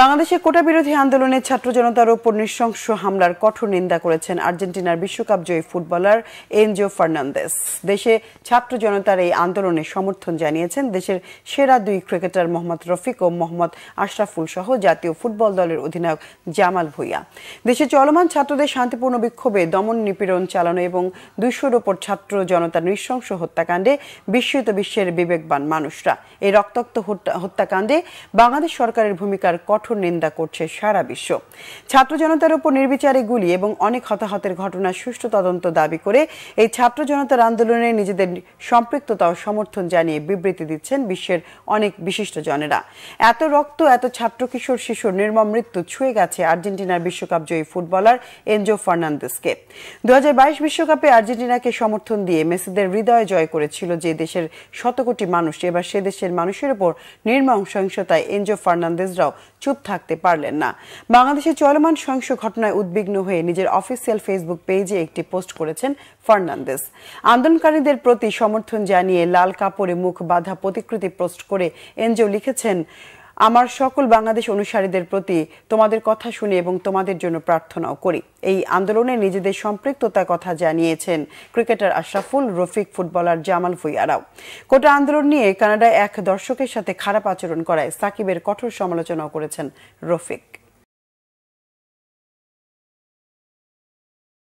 বাংলাদেশে কোটা বিরোধী আন্দোলনে ছাত্র জনতার ওপর নৃশংস হামলার কঠোর নিন্দা করেছেন আর্জেন্টিনার বিশ্বকাপ জয়ী ফুটবলার এনজিও ফার্নান্দেস দেশে ছাত্র জনতার এই আন্দোলনে সমর্থন জানিয়েছেন দেশের সেরা দুই ক্রিকেটার মোহাম্মদ রফিক ও মোহাম্মদ আশরাফুল সহ জাতীয় ফুটবল দলের অধিনায়ক জামাল ভুইয়া দেশে চলমান ছাত্রদের শান্তিপূর্ণ বিক্ষোভে দমন নিপীড়ন চালানো এবং দুইশোর ওপর ছাত্র জনতার নৃশংস হত্যাকাণ্ডে বিস্মিত বিশ্বের বিবেকবান মানুষরা এই রক্তাক্ত হত্যাকাণ্ডে বাংলাদেশ সরকারের ভূমিকার কঠোর কঠোর নিন্দা করছে সারা বিশ্ব ছাত্র জনতার উপর নির্বিচারে গুলি এবং অনেক হতাহতের ঘটনা সুষ্ঠু তদন্ত দাবি করে এই ছাত্র জনতার আন্দোলনে নিজেদের সম্পৃক্ততা ও সমর্থন জানিয়ে বিবৃতি দিচ্ছেন বিশ্বের অনেক বিশিষ্ট জনেরা এত রক্ত এত ছাত্র কিশোর শিশুর নির্মম মৃত্যু ছুঁয়ে গেছে আর্জেন্টিনার বিশ্বকাপ জয়ী ফুটবলার এনজো ফার্নান্দেসকে দু বিশ্বকাপে আর্জেন্টিনাকে সমর্থন দিয়ে মেসিদের হৃদয় জয় করেছিল যে দেশের শতকোটি মানুষ এবার সে দেশের মানুষের উপর নির্মম সহিংসতায় এনজো ফার্নান্দেজরাও চুপ থাকতে পারলেন না বাংলাদেশে চলমান সহিংস ঘটনায় উদ্বিগ্ন হয়ে নিজের অফিসিয়াল ফেসবুক পেজে একটি পোস্ট করেছেন ফার্নান্দেস আন্দোলনকারীদের প্রতি সমর্থন জানিয়ে লাল কাপড়ে মুখ বাঁধা প্রতিকৃতি পোস্ট করে এনজিও লিখেছেন আমার সকল বাংলাদেশ অনুসারীদের প্রতি তোমাদের কথা শুনি এবং তোমাদের জন্য প্রার্থনাও করি এই আন্দোলনে নিজেদের সম্পৃক্ততার কথা জানিয়েছেন ক্রিকেটার আশরাফুল রফিক ফুটবলার জামাল ফুইয়ারাও কোটা আন্দোলন নিয়ে কানাডায় এক দর্শকের সাথে খারাপ আচরণ করায় সাকিবের কঠোর সমালোচনাও করেছেন রফিক